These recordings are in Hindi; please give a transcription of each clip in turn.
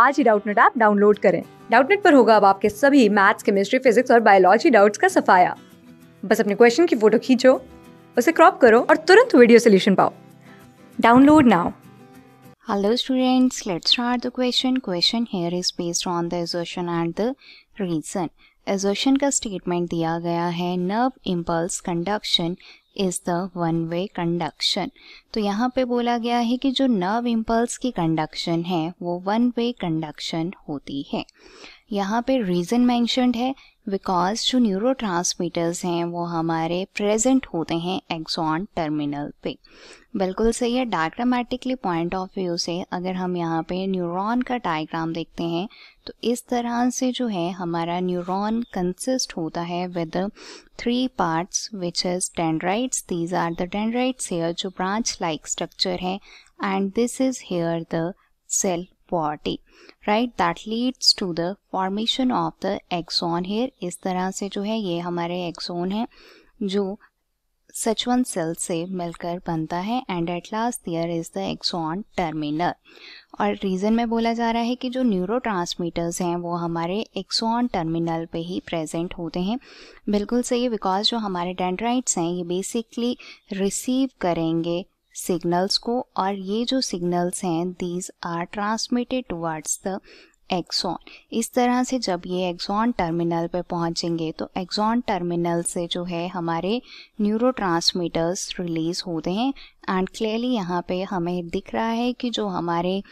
आज ही डाउटनेट ऐप डाउनलोड करें डाउटनेट पर होगा अब आपके सभी मैथ्स केमिस्ट्री फिजिक्स और बायोलॉजी डाउट्स का सफाया बस अपने क्वेश्चन की फोटो खींचो उसे क्रॉप करो और तुरंत वीडियो सोल्यूशन पाओ download now hello students let's start the question question here is based on the assertion and the reason assertion का स्टेटमेंट दिया गया है nerve impulse conduction is the one way conduction तो यहाँ पे बोला गया है कि जो नर्व इम्पल्स की कंडक्शन है वो वन वे कंडक्शन होती है यहाँ पे रीज़न मैंशनड है बिकॉज जो न्यूरो हैं वो हमारे प्रेजेंट होते हैं एक्सॉन टर्मिनल पे बिल्कुल सही है डायग्रामेटिकली पॉइंट ऑफ व्यू से अगर हम यहाँ पे न्यूरॉन का डायग्राम देखते हैं तो इस तरह से जो है हमारा न्यूरॉन कंसिस्ट होता है with three parts which is dendrites these are the dendrites here जो ब्रांच लाइक स्ट्रक्चर है and this is here the cell body right that leads to the formation of the axon here इस तरह से जो है ये हमारे एक्सॉन है जो सचवन सेल से मिलकर बनता है and at last there is the axon terminal और रीज़न में बोला जा रहा है कि जो न्यूरो हैं वो हमारे एक्सॉन टर्मिनल पे ही प्रेजेंट होते हैं बिल्कुल सही बिकॉज जो हमारे डेंड्राइट्स हैं ये बेसिकली रिसीव करेंगे सिग्नल्स को और ये जो सिग्नल्स हैं these are transmitted towards the axon इस तरह से जब ये एक्सॉन टर्मिनल पे पहुंचेंगे तो एक्सॉन टर्मिनल से जो है हमारे न्यूरो रिलीज होते हैं एंड क्लियरली यहाँ पे हमें दिख रहा है कि जो हमारे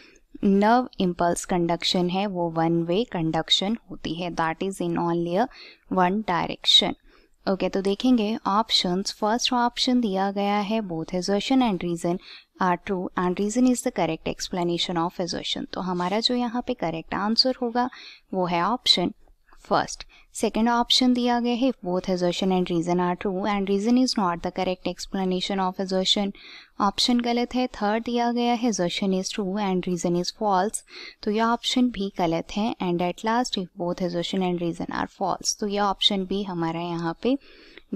नर्व इम्पल्स कंडक्शन है वो वन वे कंडक्शन होती है that is in only one direction okay okay, तो देखेंगे ऑप्शंस फर्स्ट ऑप्शन दिया गया है both assertion and reason are true and reason is the correct explanation of assertion तो हमारा जो यहाँ पे करेक्ट आंसर होगा वो है ऑप्शन फर्स्ट सेकेंड ऑप्शन दिया गया है if both assertion and reason are true and reason is not the correct explanation of assertion option गलत है थर्ड दिया गया है assertion is true and reason is false तो यह ऑप्शन भी गलत है and at last if both assertion and reason are false तो यह ऑप्शन भी हमारा यहाँ पे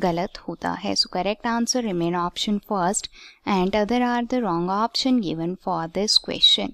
गलत होता है so correct answer remain option first and other are the wrong option given for this question